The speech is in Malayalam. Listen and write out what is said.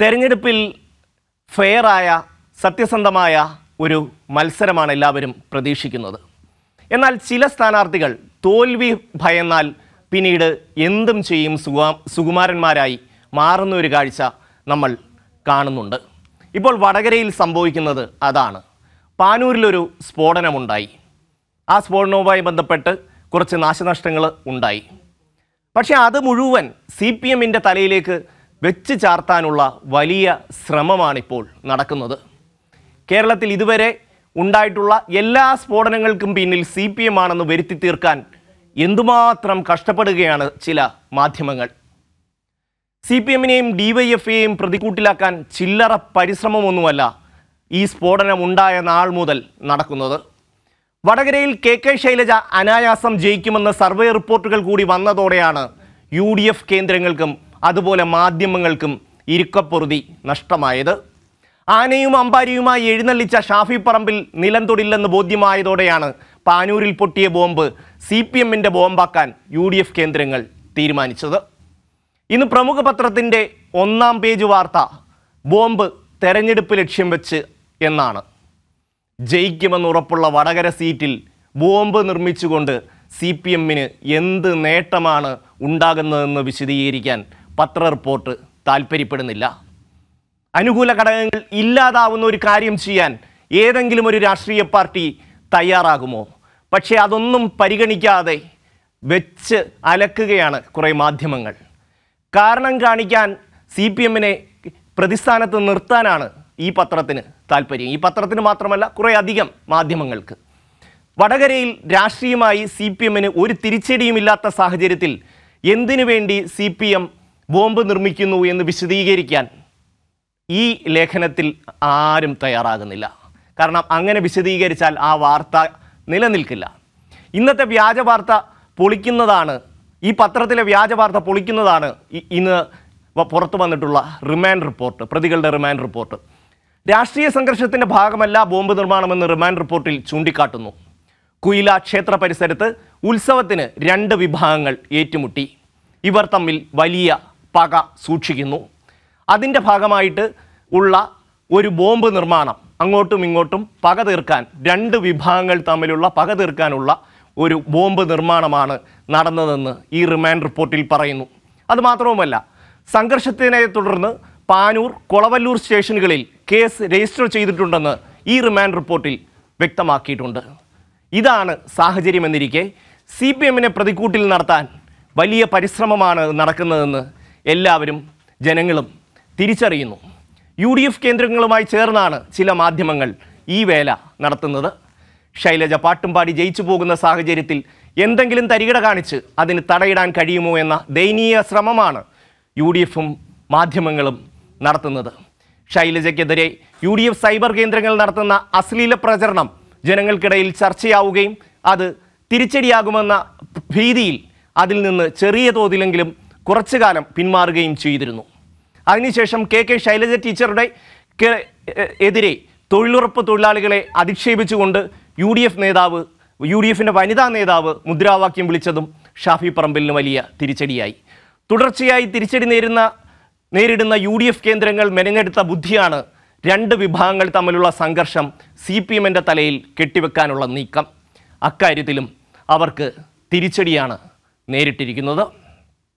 തെരഞ്ഞെടുപ്പിൽ ഫെയറായ സത്യസന്ധമായ ഒരു മത്സരമാണ് എല്ലാവരും പ്രതീക്ഷിക്കുന്നത് എന്നാൽ ചില സ്ഥാനാർത്ഥികൾ തോൽവി ഭയന്നാൽ പിന്നീട് എന്തും ചെയ്യും സുഗാ സുകുമാരന്മാരായി മാറുന്ന ഒരു കാഴ്ച നമ്മൾ കാണുന്നുണ്ട് ഇപ്പോൾ വടകരയിൽ സംഭവിക്കുന്നത് അതാണ് പാനൂരിലൊരു സ്ഫോടനമുണ്ടായി ആ സ്ഫോടനവുമായി ബന്ധപ്പെട്ട് കുറച്ച് നാശനഷ്ടങ്ങൾ ഉണ്ടായി പക്ഷേ അത് മുഴുവൻ സി പി എമ്മിൻ്റെ തലയിലേക്ക് വെച്ച് ചാർത്താനുള്ള വലിയ ശ്രമമാണിപ്പോൾ നടക്കുന്നത് കേരളത്തിൽ ഇതുവരെ ഉണ്ടായിട്ടുള്ള എല്ലാ സ്ഫോടനങ്ങൾക്കും പിന്നിൽ സി പി എം ആണെന്ന് വരുത്തി തീർക്കാൻ എന്തുമാത്രം കഷ്ടപ്പെടുകയാണ് ചില മാധ്യമങ്ങൾ സി പി എമ്മിനെയും ഡിവൈഎഫ്ഐയെയും പ്രതികൂട്ടിലാക്കാൻ ചില്ലറ പരിശ്രമമൊന്നുമല്ല ഈ സ്ഫോടനം ഉണ്ടായ നാൾ മുതൽ നടക്കുന്നത് വടകരയിൽ കെ കെ ശൈലജ അനായാസം ജയിക്കുമെന്ന സർവേ റിപ്പോർട്ടുകൾ കൂടി വന്നതോടെയാണ് യു ഡി എഫ് കേന്ദ്രങ്ങൾക്കും അതുപോലെ മാധ്യമങ്ങൾക്കും ഇരുക്കപ്പൊറുതി നഷ്ടമായത് ആനയും അമ്പാരിയുമായി എഴുന്നള്ളിച്ച ഷാഫി പറമ്പിൽ നിലം തൊടില്ലെന്ന് ബോധ്യമായതോടെയാണ് പാനൂരിൽ പൊട്ടിയ ബോംബ് സി പി എമ്മിൻ്റെ ബോംബാക്കാൻ യു ഡി എഫ് കേന്ദ്രങ്ങൾ തീരുമാനിച്ചത് ഇന്ന് പ്രമുഖ പത്രത്തിൻ്റെ ഒന്നാം പേജ് വാർത്ത ബോംബ് തെരഞ്ഞെടുപ്പ് ലക്ഷ്യം വെച്ച് എന്നാണ് ജയിക്കുമെന്ന് ഉറപ്പുള്ള വടകര സീറ്റിൽ ബോംബ് നിർമ്മിച്ചുകൊണ്ട് സി പി എമ്മിന് എന്ത് നേട്ടമാണ് ഉണ്ടാകുന്നതെന്ന് വിശദീകരിക്കാൻ പത്ര റിപ്പോർട്ട് താല്പര്യപ്പെടുന്നില്ല അനുകൂല ഘടകങ്ങൾ ഇല്ലാതാവുന്ന ഒരു കാര്യം ചെയ്യാൻ ഏതെങ്കിലും ഒരു രാഷ്ട്രീയ പാർട്ടി തയ്യാറാകുമോ പക്ഷേ അതൊന്നും പരിഗണിക്കാതെ വെച്ച് അലക്കുകയാണ് കുറേ മാധ്യമങ്ങൾ കാരണം കാണിക്കാൻ സി പി എമ്മിനെ പ്രതിസ്ഥാനത്ത് നിർത്താനാണ് ഈ പത്രത്തിന് താല്പര്യം ഈ പത്രത്തിന് മാത്രമല്ല കുറേ അധികം മാധ്യമങ്ങൾക്ക് വടകരയിൽ രാഷ്ട്രീയമായി സി പി എമ്മിന് ഒരു തിരിച്ചടിയുമില്ലാത്ത സാഹചര്യത്തിൽ എന്തിനു വേണ്ടി സി പി എം ബോംബ് നിർമ്മിക്കുന്നു എന്ന് വിശദീകരിക്കാൻ ഈ ലേഖനത്തിൽ ആരും തയ്യാറാകുന്നില്ല കാരണം അങ്ങനെ വിശദീകരിച്ചാൽ ആ വാർത്ത നിലനിൽക്കില്ല ഇന്നത്തെ വ്യാജ വാർത്ത പൊളിക്കുന്നതാണ് ഈ പത്രത്തിലെ വ്യാജ വാർത്ത പൊളിക്കുന്നതാണ് ഇന്ന് പുറത്തു വന്നിട്ടുള്ള റിമാൻഡ് റിപ്പോർട്ട് പ്രതികളുടെ റിമാൻഡ് റിപ്പോർട്ട് രാഷ്ട്രീയ സംഘർഷത്തിൻ്റെ ഭാഗമല്ല ബോംബ് നിർമ്മാണമെന്ന് റിമാൻഡ് റിപ്പോർട്ടിൽ ചൂണ്ടിക്കാട്ടുന്നു കുയില ക്ഷേത്ര പരിസരത്ത് ഉത്സവത്തിന് രണ്ട് വിഭാഗങ്ങൾ ഏറ്റുമുട്ടി ഇവർ തമ്മിൽ വലിയ പക സൂക്ഷിക്കുന്നു അതിൻ്റെ ഭാഗമായിട്ട് ഉള്ള ഒരു ബോംബ് നിർമ്മാണം അങ്ങോട്ടും ഇങ്ങോട്ടും പക തീർക്കാൻ രണ്ട് വിഭാഗങ്ങൾ തമ്മിലുള്ള പക തീർക്കാനുള്ള ഒരു ബോംബ് നിർമ്മാണമാണ് നടന്നതെന്ന് ഈ റിമാൻഡ് റിപ്പോർട്ടിൽ പറയുന്നു അതുമാത്രവുമല്ല സംഘർഷത്തിനെ തുടർന്ന് പാനൂർ കൊളവല്ലൂർ സ്റ്റേഷനുകളിൽ കേസ് രജിസ്റ്റർ ചെയ്തിട്ടുണ്ടെന്ന് ഈ റിമാൻഡ് റിപ്പോർട്ടിൽ വ്യക്തമാക്കിയിട്ടുണ്ട് ഇതാണ് സാഹചര്യമെന്നിരിക്കെ സി പി എമ്മിനെ പ്രതിക്കൂട്ടിൽ നടത്താൻ വലിയ പരിശ്രമമാണ് നടക്കുന്നതെന്ന് എല്ലാവരും ജനങ്ങളും തിരിച്ചറിയുന്നു യു ഡി എഫ് കേന്ദ്രങ്ങളുമായി ചേർന്നാണ് ചില മാധ്യമങ്ങൾ ഈ വേല നടത്തുന്നത് ശൈലജ പാട്ടുംപാടി ജയിച്ചു പോകുന്ന സാഹചര്യത്തിൽ എന്തെങ്കിലും തരികിട കാണിച്ച് അതിന് തടയിടാൻ കഴിയുമോ എന്ന ദയനീയ ശ്രമമാണ് യു ഡി എഫും മാധ്യമങ്ങളും നടത്തുന്നത് ശൈലജയ്ക്കെതിരെ യു ഡി എഫ് സൈബർ കേന്ദ്രങ്ങൾ നടത്തുന്ന അശ്ലീല പ്രചരണം ജനങ്ങൾക്കിടയിൽ ചർച്ചയാവുകയും അത് തിരിച്ചടിയാകുമെന്ന ഭീതിയിൽ അതിൽ നിന്ന് ചെറിയ തോതിലെങ്കിലും കുറച്ചു കാലം പിന്മാറുകയും ചെയ്തിരുന്നു അതിനുശേഷം കെ കെ ശൈലജ ടീച്ചറുടെ എതിരെ തൊഴിലുറപ്പ് തൊഴിലാളികളെ അധിക്ഷേപിച്ചുകൊണ്ട് യു ഡി എഫ് നേതാവ് യു ഡി എഫിൻ്റെ വനിതാ നേതാവ് മുദ്രാവാക്യം വിളിച്ചതും ഷാഫി പറമ്പലിന് വലിയ തിരിച്ചടിയായി തുടർച്ചയായി തിരിച്ചടി നേരുന്ന നേരിടുന്ന യു ഡി എഫ് കേന്ദ്രങ്ങൾ മെനഞ്ഞെടുത്ത ബുദ്ധിയാണ് രണ്ട് വിഭാഗങ്ങൾ തമ്മിലുള്ള സംഘർഷം സി പി എമ്മിൻ്റെ തലയിൽ കെട്ടിവെക്കാനുള്ള നീക്കം അക്കാര്യത്തിലും അവർക്ക് തിരിച്ചടിയാണ് നേരിട്ടിരിക്കുന്നത്